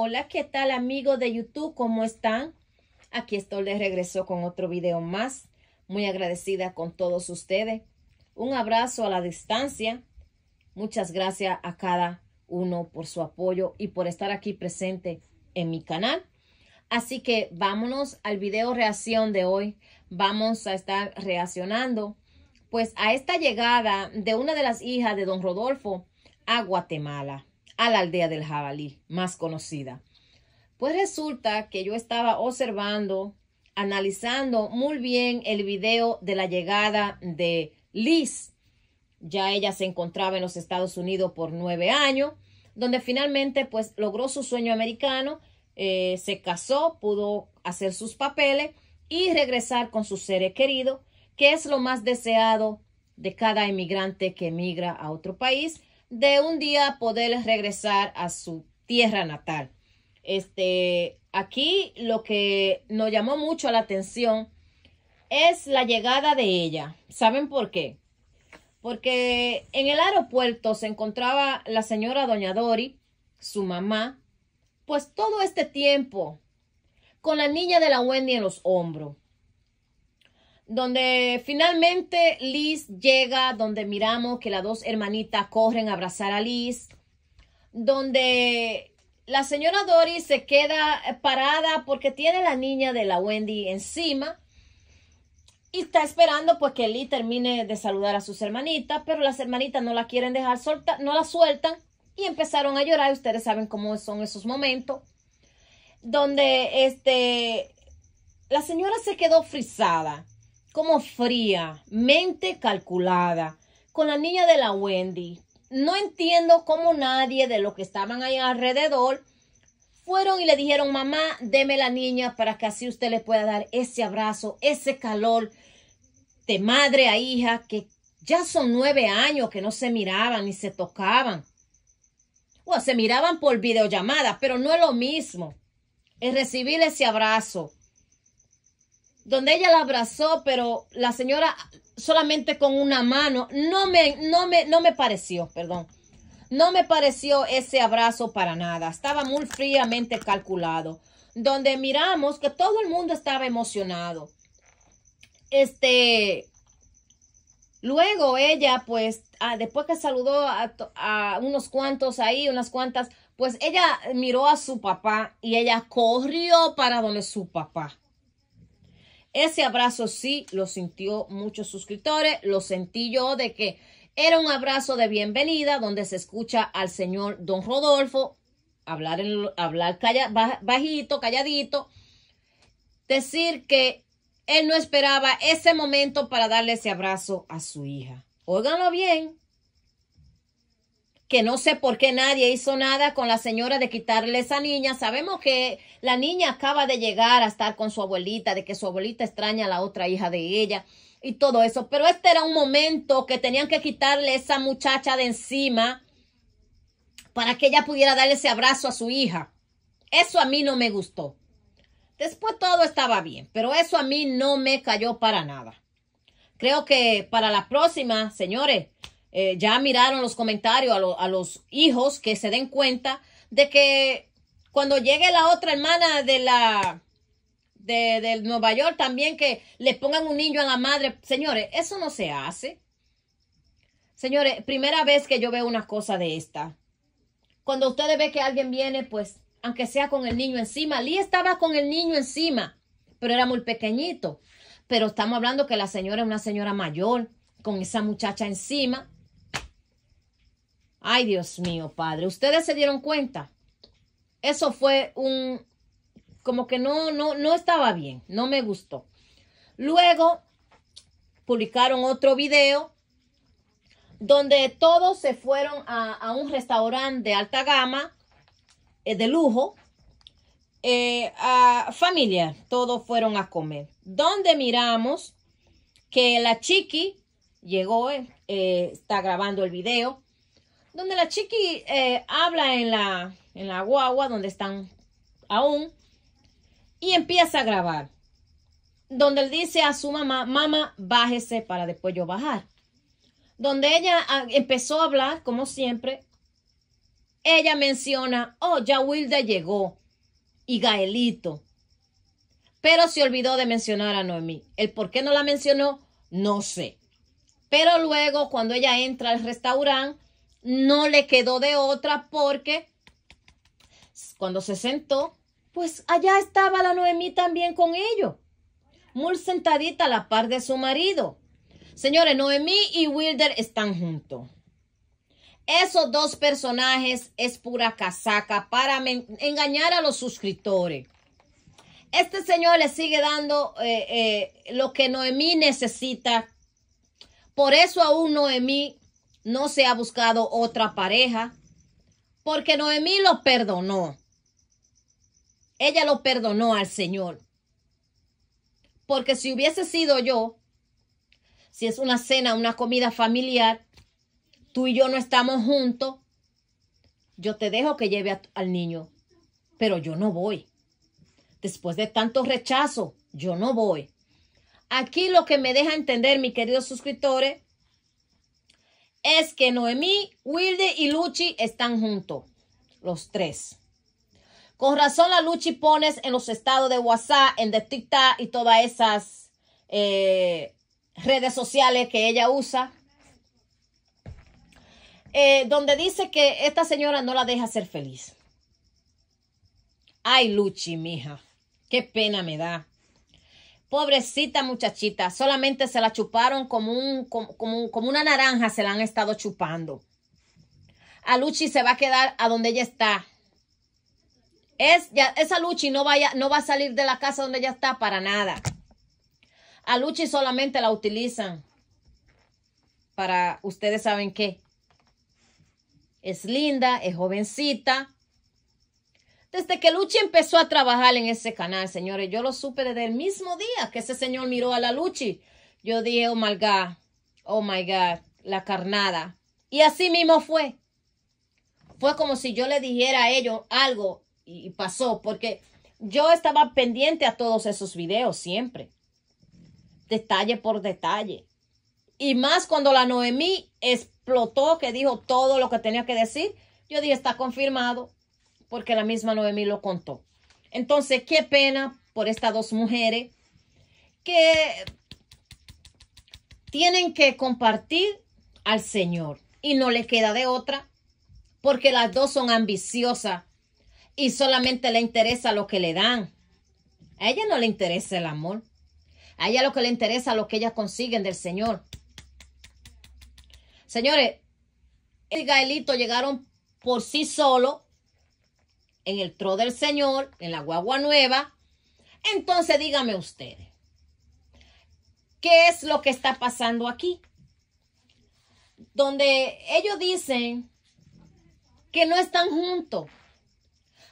Hola, ¿qué tal amigos de YouTube? ¿Cómo están? Aquí estoy de regreso con otro video más. Muy agradecida con todos ustedes. Un abrazo a la distancia. Muchas gracias a cada uno por su apoyo y por estar aquí presente en mi canal. Así que vámonos al video reacción de hoy. Vamos a estar reaccionando pues a esta llegada de una de las hijas de don Rodolfo a Guatemala a la aldea del jabalí, más conocida. Pues resulta que yo estaba observando, analizando muy bien el video de la llegada de Liz. Ya ella se encontraba en los Estados Unidos por nueve años, donde finalmente pues logró su sueño americano, eh, se casó, pudo hacer sus papeles y regresar con su ser querido que es lo más deseado de cada emigrante que emigra a otro país de un día poder regresar a su tierra natal. Este, aquí lo que nos llamó mucho la atención es la llegada de ella. ¿Saben por qué? Porque en el aeropuerto se encontraba la señora Doña Dori, su mamá, pues todo este tiempo con la niña de la Wendy en los hombros donde finalmente Liz llega, donde miramos que las dos hermanitas corren a abrazar a Liz, donde la señora Doris se queda parada porque tiene la niña de la Wendy encima y está esperando pues que Liz termine de saludar a sus hermanitas, pero las hermanitas no la quieren dejar solta, no la sueltan y empezaron a llorar. Ustedes saben cómo son esos momentos donde este la señora se quedó frisada como fría, mente calculada, con la niña de la Wendy. No entiendo cómo nadie de los que estaban ahí alrededor fueron y le dijeron, mamá, deme la niña para que así usted le pueda dar ese abrazo, ese calor de madre a hija, que ya son nueve años que no se miraban ni se tocaban. O se miraban por videollamada, pero no es lo mismo. Es recibir ese abrazo, donde ella la abrazó, pero la señora solamente con una mano, no me, no me, no me pareció, perdón. No me pareció ese abrazo para nada. Estaba muy fríamente calculado. Donde miramos que todo el mundo estaba emocionado. Este, luego ella, pues, ah, después que saludó a, a unos cuantos ahí, unas cuantas, pues ella miró a su papá y ella corrió para donde su papá ese abrazo sí lo sintió muchos suscriptores, lo sentí yo de que era un abrazo de bienvenida donde se escucha al señor don Rodolfo hablar, bajito, calladito, decir que él no esperaba ese momento para darle ese abrazo a su hija. Óiganlo bien, que no sé por qué nadie hizo nada con la señora de quitarle esa niña. Sabemos que la niña acaba de llegar a estar con su abuelita, de que su abuelita extraña a la otra hija de ella y todo eso. Pero este era un momento que tenían que quitarle esa muchacha de encima para que ella pudiera darle ese abrazo a su hija. Eso a mí no me gustó. Después todo estaba bien, pero eso a mí no me cayó para nada. Creo que para la próxima, señores, eh, ya miraron los comentarios a, los hijos que se den cuenta de que cuando llegue la otra hermana de la de, de, Nueva York también que le pongan un niño a la madre. Señores, eso no se hace. Señores, primera vez que yo veo una cosa de esta. Cuando ustedes ven que alguien viene, pues, aunque sea con el niño encima, Lee estaba con el niño encima, pero era muy pequeñito. Pero estamos hablando que la señora es una señora mayor, con esa muchacha encima, Ay, Dios mío, Padre, ustedes se dieron cuenta. Eso fue un, como que no, no, no estaba bien, no me gustó. Luego publicaron otro video donde todos se fueron a, un restaurante de alta gama, eh, de lujo, eh, a familia, todos fueron a comer. Donde miramos que la chiqui llegó, eh, está grabando el video, donde la chiqui eh, habla en la, en la guagua, donde están aún, y empieza a grabar. Donde él dice a su mamá, mamá, bájese para después yo bajar. Donde ella ah, empezó a hablar, como siempre, ella menciona, oh, ya Wilda llegó y Gaelito. Pero se olvidó de mencionar a Noemí. El por qué no la mencionó, no sé. Pero luego, cuando ella entra al restaurante, no le quedó de otra porque cuando se sentó, pues allá estaba la Noemí también con ellos, muy sentadita a la par de su marido. Señores, Noemí y Wilder están juntos. Esos dos personajes es pura casaca para engañar a los suscriptores. Este señor le sigue dando eh, eh, lo que Noemí necesita. Por eso aún Noemí no se ha buscado otra pareja, porque Noemí lo perdonó. Ella lo perdonó al Señor. Porque si hubiese sido yo, si es una cena, una comida familiar, tú y yo no estamos juntos, yo te dejo que lleve al niño, pero yo no voy. Después de tanto rechazo, yo no voy. Aquí lo que me deja entender, mis queridos suscriptores, es que Noemí, Wilde y Luchi están juntos, los tres. Con razón la Luchi pones en los estados de WhatsApp, en de TikTok y todas esas eh, redes sociales que ella usa. Eh, donde dice que esta señora no la deja ser feliz. Ay, Luchi, mija, qué pena me da. Pobrecita muchachita, solamente se la chuparon como, un, como, una naranja, se la han estado chupando. A Luchi se va a quedar a donde ella está. Es, ya, esa Luchi no, vaya, no va a salir de la casa donde ella está para nada. A Luchi solamente la utilizan para, ustedes saben qué. Es linda, es jovencita, desde que Luchi empezó a trabajar en ese canal, señores, yo lo supe desde el mismo día que ese señor miró a la Luchi. Yo dije, oh my God, oh my God, la carnada. Y así mismo fue. Fue como si yo le dijera a ellos algo y pasó, porque yo estaba pendiente a todos esos videos siempre, detalle por detalle. Y más cuando la Noemí explotó, que dijo todo lo que tenía que decir, yo dije, está confirmado, porque la misma Noemí lo contó. Entonces, qué pena por estas dos mujeres que tienen que compartir al Señor y no le queda de otra porque las dos son ambiciosas y solamente le interesa lo que le dan. A ella no le interesa el amor. A ella lo que le interesa es lo que ellas consiguen del Señor. Señores, el Gaelito llegaron por sí solo en el tro del Señor, en la guagua nueva. Entonces dígame ustedes, ¿qué es lo que está pasando aquí? Donde ellos dicen que no están juntos.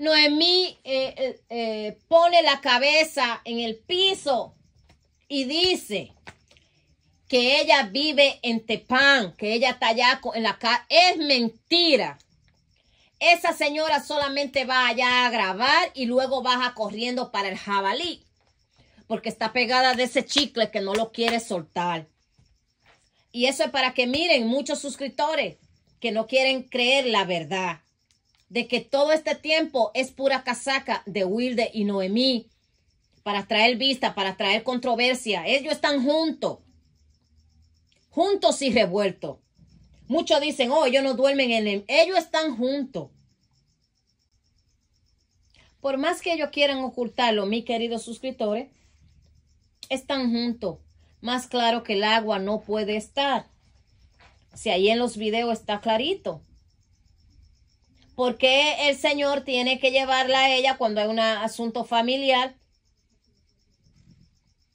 Noemí eh, eh, eh, pone la cabeza en el piso y dice que ella vive en Tepán, que ella está allá en la casa. Es mentira. Esa señora solamente va allá a grabar y luego baja corriendo para el jabalí. Porque está pegada de ese chicle que no lo quiere soltar. Y eso es para que miren muchos suscriptores que no quieren creer la verdad. De que todo este tiempo es pura casaca de Wilde y Noemí. Para traer vista, para traer controversia. Ellos están juntos. Juntos y revueltos. Muchos dicen, oh, ellos no duermen en Ellos están juntos. Por más que ellos quieran ocultarlo, mis queridos suscriptores, ¿eh? están juntos. Más claro que el agua no puede estar. Si ahí en los videos está clarito. ¿Por qué el Señor tiene que llevarla a ella cuando hay un asunto familiar?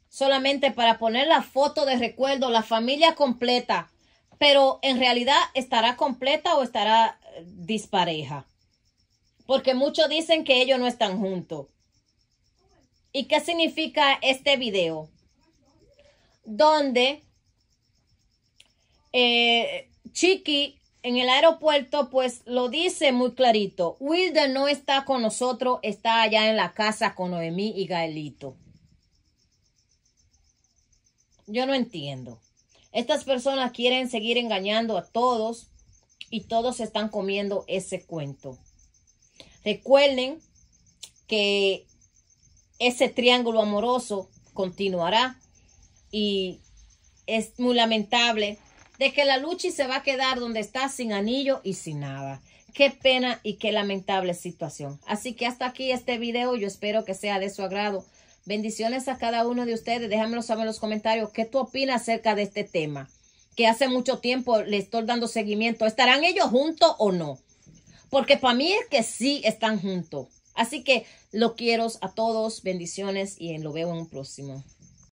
Solamente para poner la foto de recuerdo, la familia completa. Pero en realidad estará completa o estará eh, dispareja porque muchos dicen que ellos no están juntos. ¿Y qué significa este video? Donde eh, Chiqui en el aeropuerto, pues lo dice muy clarito. Wilder no está con nosotros, está allá en la casa con Noemí y Gaelito. Yo no entiendo. Estas personas quieren seguir engañando a todos y todos están comiendo ese cuento. Recuerden que ese triángulo amoroso continuará y es muy lamentable de que la Luchi se va a quedar donde está sin anillo y sin nada. Qué pena y qué lamentable situación. Así que hasta aquí este video. Yo espero que sea de su agrado. Bendiciones a cada uno de ustedes. Déjamelo saber en los comentarios qué tú opinas acerca de este tema. Que hace mucho tiempo le estoy dando seguimiento. ¿Estarán ellos juntos o no? porque para mí es que sí están juntos. Así que lo quiero a todos, bendiciones y lo veo en un próximo.